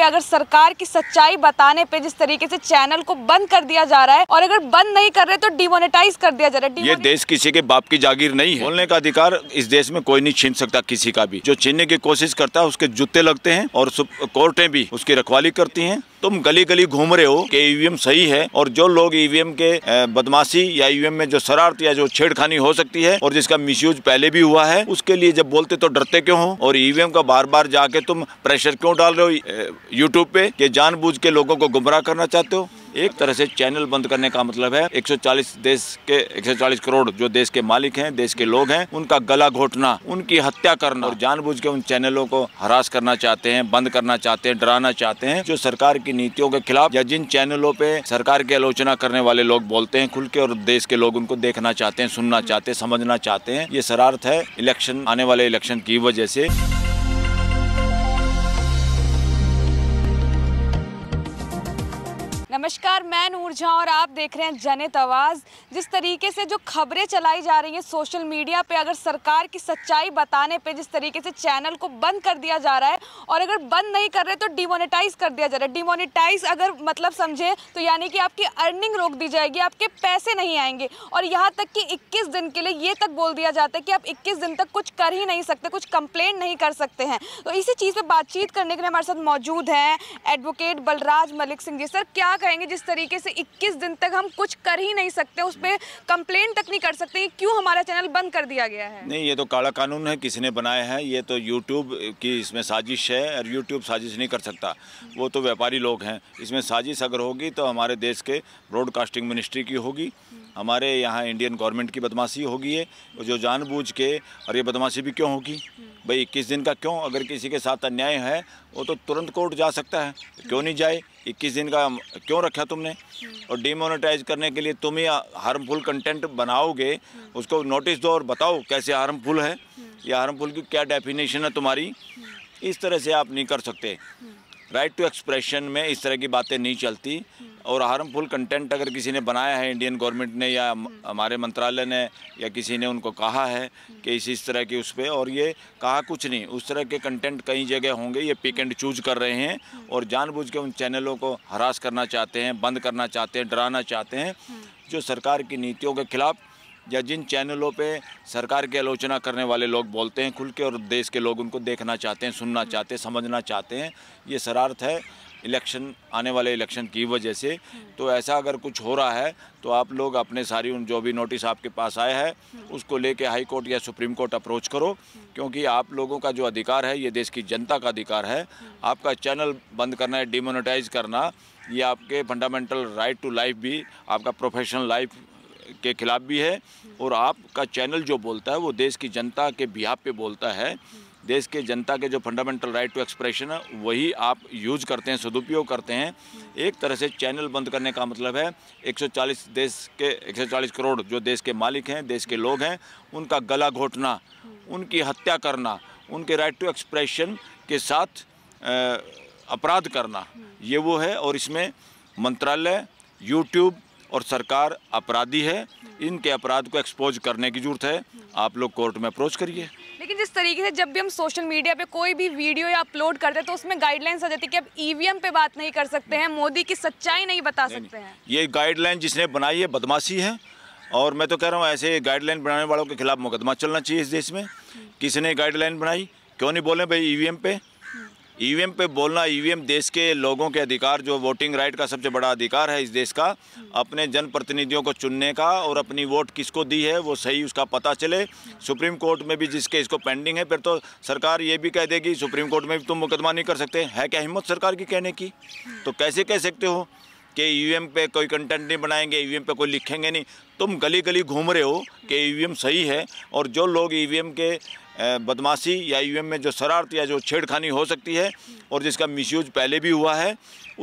पे अगर सरकार की सच्चाई बताने पे जिस तरीके से चैनल को बंद कर दिया जा रहा है और अगर बंद नहीं कर रहे तो डिमोनेटाइज कर दिया जा रहा है ये देश किसी के बाप की जागीर नहीं है बोलने का अधिकार इस देश में कोई नहीं छीन सकता किसी का भी जो छीनने की कोशिश करता है उसके जूते लगते हैं और कोर्टें भी उसकी रखवाली करती है तुम गली गली घूम रहे हो कि ईवीएम e सही है और जो लोग ईवीएम e के बदमाशी या ईवीएम e में जो शरारत या जो छेड़खानी हो सकती है और जिसका मिसयूज पहले भी हुआ है उसके लिए जब बोलते तो डरते क्यों हो और ईवीएम का बार बार जाके तुम प्रेशर क्यों डाल रहे हो यूट्यूब पे कि जानबूझ के लोगों को गुमराह करना चाहते हो एक तरह से चैनल बंद करने का मतलब है 140 देश के 140 करोड़ जो देश के मालिक हैं देश के लोग हैं उनका गला घोटना उनकी हत्या करना और जानबूझ के उन चैनलों को हरास करना चाहते हैं बंद करना चाहते हैं डराना चाहते हैं जो सरकार की नीतियों के खिलाफ या जिन चैनलों पे सरकार की आलोचना करने वाले लोग बोलते हैं खुल के और देश के लोग उनको देखना चाहते हैं सुनना चाहते हैं समझना चाहते हैं ये शरारत है इलेक्शन आने वाले इलेक्शन की वजह से नमस्कार मैं नूर झा और आप देख रहे हैं जनित आवाज़ जिस तरीके से जो खबरें चलाई जा रही हैं सोशल मीडिया पे अगर सरकार की सच्चाई बताने पे जिस तरीके से चैनल को बंद कर दिया जा रहा है और अगर बंद नहीं कर रहे तो डिमोनेटाइज कर दिया जा रहा है डिमोनेटाइज अगर मतलब समझे तो यानी कि आपकी अर्निंग रोक दी जाएगी आपके पैसे नहीं आएंगे और यहाँ तक कि इक्कीस दिन के लिए ये तक बोल दिया जाता है कि आप इक्कीस दिन तक कुछ कर ही नहीं सकते कुछ कंप्लेन नहीं कर सकते हैं तो इसी चीज़ पर बातचीत करने के लिए हमारे साथ मौजूद हैं एडवोकेट बलराज मलिक सिंह जी सर क्या कर कहेंगे जिस तरीके से 21 दिन तक हम कुछ कर ही नहीं सकते उस पर कंप्लेन तक नहीं कर सकते क्यों हमारा चैनल बंद कर दिया गया है नहीं ये तो काला कानून है किसी ने बनाया है ये तो यूट्यूब की इसमें साजिश है और यूट्यूब साजिश नहीं कर सकता वो तो व्यापारी लोग हैं इसमें साजिश अगर होगी तो हमारे देश के ब्रॉडकास्टिंग मिनिस्ट्री की होगी हमारे यहाँ इंडियन गवर्नमेंट की बदमाशी होगी है जो जानबूझ के और ये बदमाशी भी क्यों होगी भाई इक्कीस दिन का क्यों अगर किसी के साथ अन्याय है वो तो तुरंत कोर्ट जा सकता है तो क्यों नहीं जाए इक्कीस दिन का क्यों रखा तुमने और डिमोनेटाइज करने के लिए तुम ही हार्मफुल कंटेंट बनाओगे उसको नोटिस दो और बताओ कैसे हार्मफुल है ये हार्मफुल की क्या डेफिनेशन है तुम्हारी इस तरह से आप नहीं कर सकते राइट टू एक्सप्रेशन में इस तरह की बातें नहीं चलती और हार्मफुल कंटेंट अगर किसी ने बनाया है इंडियन गवर्नमेंट ने या हम्म। हमारे मंत्रालय ने या किसी ने उनको कहा है हम्म। कि इस इस तरह की उस पर और ये कहा कुछ नहीं उस तरह के कंटेंट कई जगह होंगे ये पिक एंड चूज कर रहे हैं हम्म। और जानबूझ के उन चैनलों को हरास करना चाहते हैं बंद करना चाहते हैं डराना चाहते हैं जो सरकार की नीतियों के खिलाफ या जिन चैनलों पे सरकार की आलोचना करने वाले लोग बोलते हैं खुल के और देश के लोग उनको देखना चाहते हैं सुनना चाहते हैं समझना चाहते हैं ये शरारत है इलेक्शन आने वाले इलेक्शन की वजह से हम्म। तो ऐसा अगर कुछ हो रहा है तो आप लोग अपने सारी उन जो भी नोटिस आपके पास आया है हम्म। उसको लेके हाई कोर्ट या सुप्रीम कोर्ट अप्रोच करो हम्म। क्योंकि आप लोगों का जो अधिकार है ये देश की जनता का अधिकार है आपका चैनल बंद करना है डिमोनेटाइज करना ये आपके फंडामेंटल राइट टू लाइफ भी आपका प्रोफेशनल लाइफ के खिलाफ भी है और आपका चैनल जो बोलता है वो देश की जनता के बिहाफ पे बोलता है देश के जनता के जो फंडामेंटल राइट टू एक्सप्रेशन है वही आप यूज करते हैं सदुपयोग करते हैं एक तरह से चैनल बंद करने का मतलब है 140 देश के 140 करोड़ जो देश के मालिक हैं देश के लोग हैं उनका गला घोटना उनकी हत्या करना उनके राइट टू एक्सप्रेशन के साथ अपराध करना ये वो है और इसमें मंत्रालय यूट्यूब और सरकार अपराधी है इनके अपराध को एक्सपोज करने की जरूरत है आप लोग कोर्ट में अप्रोच करिए लेकिन जिस तरीके से जब भी हम सोशल मीडिया पे कोई भी वीडियो या अपलोड करते हैं तो उसमें गाइडलाइंस आ जाती है कि आप ईवीएम e पे बात नहीं कर सकते हैं मोदी की सच्चाई नहीं बता नहीं, सकते हैं ये गाइडलाइन जिसने बनाई है बदमाशी है और मैं तो कह रहा हूँ ऐसे गाइडलाइन बनाने वालों के खिलाफ मुकदमा चलना चाहिए इस देश में किसने गाइडलाइन बनाई क्यों नहीं बोले भाई ई e पे ईवीएम पे बोलना ईवीएम देश के लोगों के अधिकार जो वोटिंग राइट का सबसे बड़ा अधिकार है इस देश का अपने जनप्रतिनिधियों को चुनने का और अपनी वोट किसको दी है वो सही उसका पता चले सुप्रीम कोर्ट में भी जिसके इसको पेंडिंग है फिर तो सरकार ये भी कह देगी सुप्रीम कोर्ट में भी तुम मुकदमा नहीं कर सकते है क्या हिम्मत सरकार की कहने की तो कैसे कह सकते हो कि ई पे कोई कंटेंट नहीं बनाएंगे ई पे कोई लिखेंगे नहीं तुम गली गली घूम रहे हो कि ई सही है और जो लोग ई के बदमाशी या ईवीएम में जो शरारत या जो छेड़खानी हो सकती है और जिसका मिसयूज पहले भी हुआ है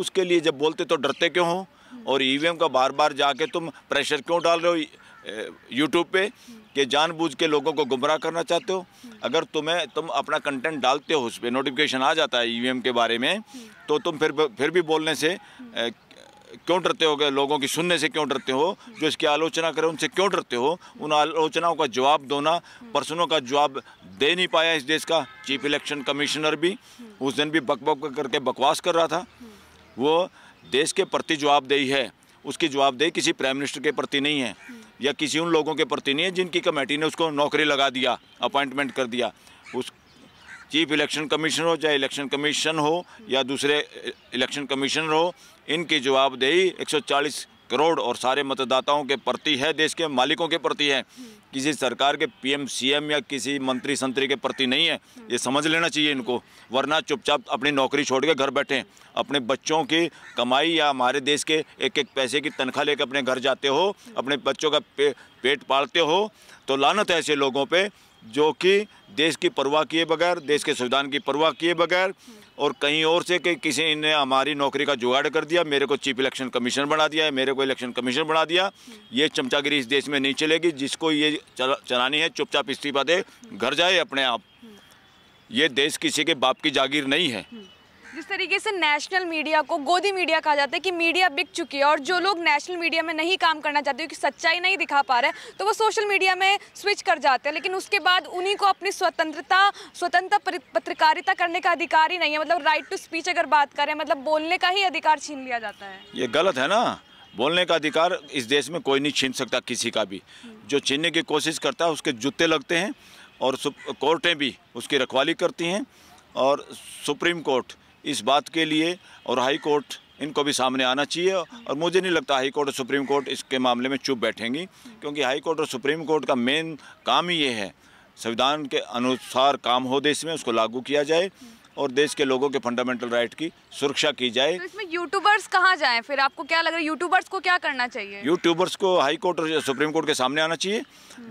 उसके लिए जब बोलते तो डरते क्यों हो और ईवीएम का बार बार जाके तुम प्रेशर क्यों डाल रहे हो यूट्यूब पे कि जानबूझ के लोगों को गुमराह करना चाहते हो अगर तुम्हें तुम अपना कंटेंट डालते हो उस पर नोटिफिकेशन आ जाता है ईवीएम के बारे में तो तुम फिर फिर भी बोलने से क्यों डरते हो गए लोगों की सुनने से क्यों डरते हो जो इसकी आलोचना करें उनसे क्यों डरते हो उन आलोचनाओं का जवाब दोना प्रश्नों का जवाब दे नहीं पाया इस देश का चीफ इलेक्शन कमिश्नर भी उस दिन भी बक बक करके बकवास कर रहा था वो देश के प्रति जवाबदेही है उसकी जवाबदेही किसी प्राइम मिनिस्टर के प्रति नहीं है या किसी उन लोगों के प्रति नहीं है जिनकी कमेटी ने उसको नौकरी लगा दिया अपॉइंटमेंट कर दिया उस चीफ इलेक्शन कमीशनर हो चाहे इलेक्शन कमीशन हो या दूसरे इलेक्शन कमीशनर हो इनकी जवाबदेही 140 करोड़ और सारे मतदाताओं के प्रति है देश के मालिकों के प्रति है किसी सरकार के पीएम सीएम या किसी मंत्री संतरी के प्रति नहीं है ये समझ लेना चाहिए इनको वरना चुपचाप अपनी नौकरी छोड़ के घर बैठे अपने बच्चों की कमाई या हमारे देश के एक एक पैसे की तनख्वाह लेकर अपने घर जाते हो अपने बच्चों का पे, पेट पालते हो तो लानत है ऐसे लोगों पर जो कि देश की परवाह किए बगैर देश के संविधान की परवाह किए बगैर और कहीं और से कि किसी ने हमारी नौकरी का जुगाड़ कर दिया मेरे को चीफ इलेक्शन कमीशन बना दिया है मेरे को इलेक्शन कमीशन बना दिया ये चमचागिरी इस देश में नहीं चलेगी जिसको ये चलानी है चुपचाप इस्तीफा दे घर जाए अपने आप ये देश किसी के बाप की जागीर नहीं है जिस तरीके से नेशनल मीडिया को गोदी मीडिया कहा जाता है कि मीडिया बिक चुकी है और जो लोग नेशनल मीडिया में नहीं काम करना चाहते क्योंकि सच्चाई नहीं दिखा पा रहे तो वो सोशल मीडिया में स्विच कर जाते हैं लेकिन उसके बाद उन्हीं को अपनी स्वतंत्रता स्वतंत्र पत्रकारिता करने का अधिकार ही नहीं है मतलब राइट टू स्पीच अगर बात करें मतलब बोलने का ही अधिकार छीन लिया जाता है ये गलत है ना बोलने का अधिकार इस देश में कोई नहीं छीन सकता किसी का भी जो छीनने की कोशिश करता है उसके जूते लगते हैं और कोर्टें भी उसकी रखवाली करती हैं और सुप्रीम कोर्ट इस बात के लिए और हाई कोर्ट इनको भी सामने आना चाहिए और मुझे नहीं लगता हाई कोर्ट और सुप्रीम कोर्ट इसके मामले में चुप बैठेंगी क्योंकि हाई कोर्ट और सुप्रीम कोर्ट का मेन काम ही ये है संविधान के अनुसार काम हो देश में उसको लागू किया जाए और देश के लोगों के फंडामेंटल राइट की सुरक्षा की जाए तो इसमें यूट्यूबर्स कहाँ जाएं फिर आपको क्या लग रहा है यूट्यूबर्स को क्या करना चाहिए यूट्यूबर्स को हाई कोर्ट और सुप्रीम कोर्ट के सामने आना चाहिए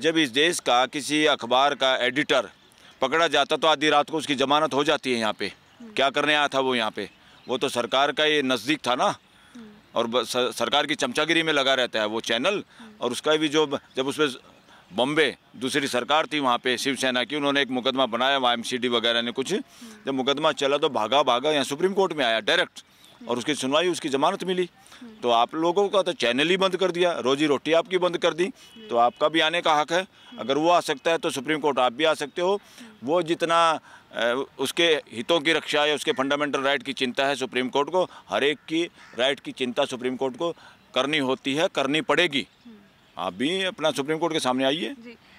जब इस देश का किसी अखबार का एडिटर पकड़ा जाता तो आधी रात को उसकी जमानत हो जाती है यहाँ पे क्या करने आया था वो यहाँ पे वो तो सरकार का ये नज़दीक था ना हम्म। और सरकार की चमचागिरी में लगा रहता है वो चैनल हम्म। और उसका भी जो जब उसमें बॉम्बे दूसरी सरकार थी वहाँ पे शिवसेना की उन्होंने एक मुकदमा बनाया वाई वगैरह ने कुछ हम्म। जब मुकदमा चला तो भागा भागा यहाँ सुप्रीम कोर्ट में आया डायरेक्ट और उसकी सुनवाई उसकी ज़मानत मिली तो आप लोगों का तो चैनल ही बंद कर दिया रोजी रोटी आपकी बंद कर दी तो आपका भी आने का हक है अगर वो आ सकता है तो सुप्रीम कोर्ट आप भी आ सकते हो वो जितना उसके हितों की रक्षा या उसके फंडामेंटल राइट की चिंता है सुप्रीम कोर्ट को हर एक की राइट की चिंता सुप्रीम कोर्ट को करनी होती है करनी पड़ेगी हम्म। आप भी अपना सुप्रीम कोर्ट के सामने आइए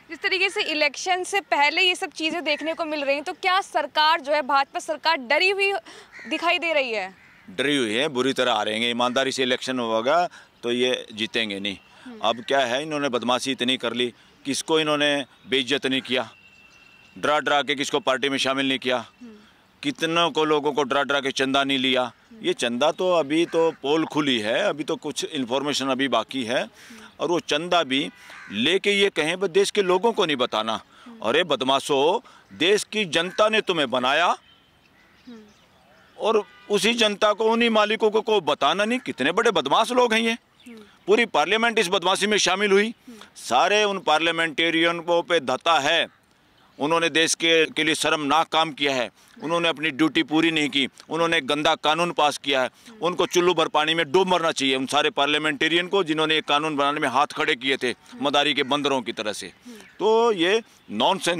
जिस तरीके से इलेक्शन से पहले ये सब चीज़ें देखने को मिल रही हैं तो क्या सरकार जो है भाजपा सरकार डरी हुई दिखाई दे रही है डरी हुई है बुरी तरह आ रही ईमानदारी से इलेक्शन होगा तो ये जीतेंगे नहीं हम्म। अब क्या है इन्होंने बदमाशी इतनी कर ली किसको इन्होंने बेइज्जत नहीं किया ड्रा डरा के किसको पार्टी में शामिल नहीं किया हम्म। कितनों को लोगों को डरा ड्रा के चंदा नहीं लिया हम्म। ये चंदा तो अभी तो पोल खुली है अभी तो कुछ इन्फॉर्मेशन अभी बाकी है हम्म। और वो चंदा भी लेके ये कहें बस देश के लोगों को नहीं बताना अरे बदमाशो देश की जनता ने तुम्हें बनाया और उसी जनता को उन्हीं मालिकों को, को बताना नहीं कितने बड़े बदमाश लोग हैं ये पूरी पार्लियामेंट इस बदमाशी में शामिल हुई सारे उन पार्लियामेंटेरियन को पे धता है उन्होंने देश के के लिए शर्मनाक काम किया है उन्होंने अपनी ड्यूटी पूरी नहीं की उन्होंने गंदा कानून पास किया है उनको चुल्लू भर पानी में डूब मरना चाहिए उन सारे पार्लियामेंटेरियन को जिन्होंने ये कानून बनाने में हाथ खड़े किए थे मदारी के बंदरों की तरह से तो ये नॉन है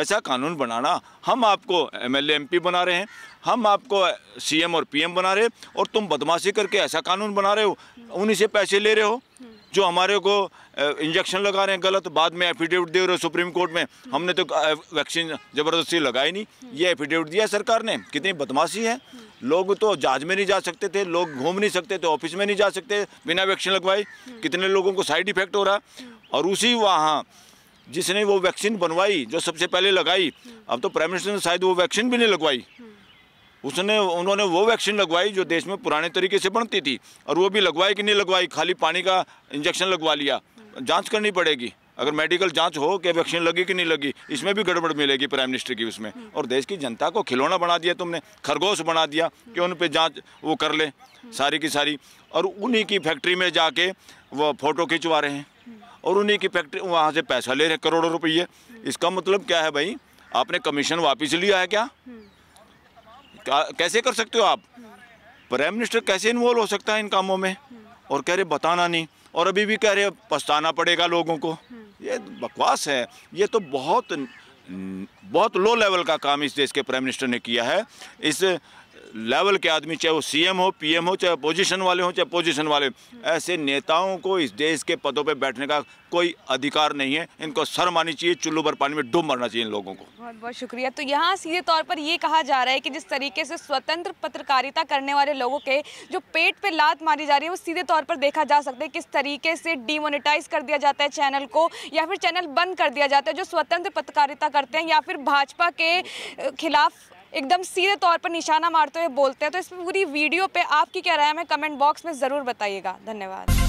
ऐसा कानून बनाना हम आपको एम एल बना रहे हैं हम आपको सी और पी बना रहे और तुम बदमाशी करके ऐसा कानून बना रहे हो उन्हीं से पैसे ले रहे हो जो हमारे को इंजेक्शन लगा रहे हैं गलत बाद में एफिडेविट दे रहे सुप्रीम कोर्ट में हमने तो वैक्सीन ज़बरदस्ती लगाई नहीं ये एफिडेविट दिया सरकार ने कितनी बदमाशी है लोग तो जहाज में नहीं जा सकते थे लोग घूम नहीं सकते थे ऑफिस में नहीं जा सकते बिना वैक्सीन लगवाए कितने लोगों को साइड इफेक्ट हो रहा और उसी वहाँ जिसने वो वैक्सीन बनवाई जो सबसे पहले लगाई अब तो प्राइम मिनिस्टर ने शायद वो वैक्सीन भी नहीं लगवाई उसने उन्होंने वो वैक्सीन लगवाई जो देश में पुराने तरीके से बनती थी और वो भी लगवाई कि नहीं लगवाई खाली पानी का इंजेक्शन लगवा लिया जांच करनी पड़ेगी अगर मेडिकल जांच हो कि वैक्सीन लगी कि नहीं लगी इसमें भी गड़बड़ मिलेगी प्राइम मिनिस्टर की उसमें और देश की जनता को खिलौना बना दिया तुमने खरगोश बना दिया कि उन पर जाँच वो कर ले सारी की सारी और उन्हीं की फैक्ट्री में जाके वो फोटो खिंचवा रहे हैं और उन्हीं की फैक्ट्री वहाँ से पैसा ले रहे करोड़ों रुपये इसका मतलब क्या है भाई आपने कमीशन वापिस लिया है क्या कैसे कर सकते हो आप प्राइम मिनिस्टर कैसे इन्वॉल्व हो सकता है इन कामों में और कह रहे बताना नहीं और अभी भी कह रहे पछताना पड़ेगा लोगों को ये बकवास है ये तो बहुत बहुत लो लेवल का काम इस देश के प्राइम मिनिस्टर ने किया है इस लेवल के आदमी चाहे वो सीएम हो पीएम हो चाहे अपोजिशन वाले हो चाहे पोजीशन वाले ऐसे नेताओं को इस देश के पदों पे बैठने का कोई अधिकार नहीं है इनको सर मानी चाहिए चुल्लू भर पानी में डूब मरना चाहिए इन लोगों को बहुत बहुत शुक्रिया तो यहाँ सीधे तौर पर ये कहा जा रहा है कि जिस तरीके से स्वतंत्र पत्रकारिता करने वाले लोगों के जो पेट पे लात मारी जा रही है वो सीधे तौर पर देखा जा सकता है किस तरीके से डिमोनिटाइज कर दिया जाता है चैनल को या फिर चैनल बंद कर दिया जाता है जो स्वतंत्र पत्रकारिता करते हैं या फिर भाजपा के खिलाफ एकदम सीधे तौर पर निशाना मारते हुए बोलते हैं तो इस पूरी वीडियो पे आपकी क्या राय है हमें कमेंट बॉक्स में ज़रूर बताइएगा धन्यवाद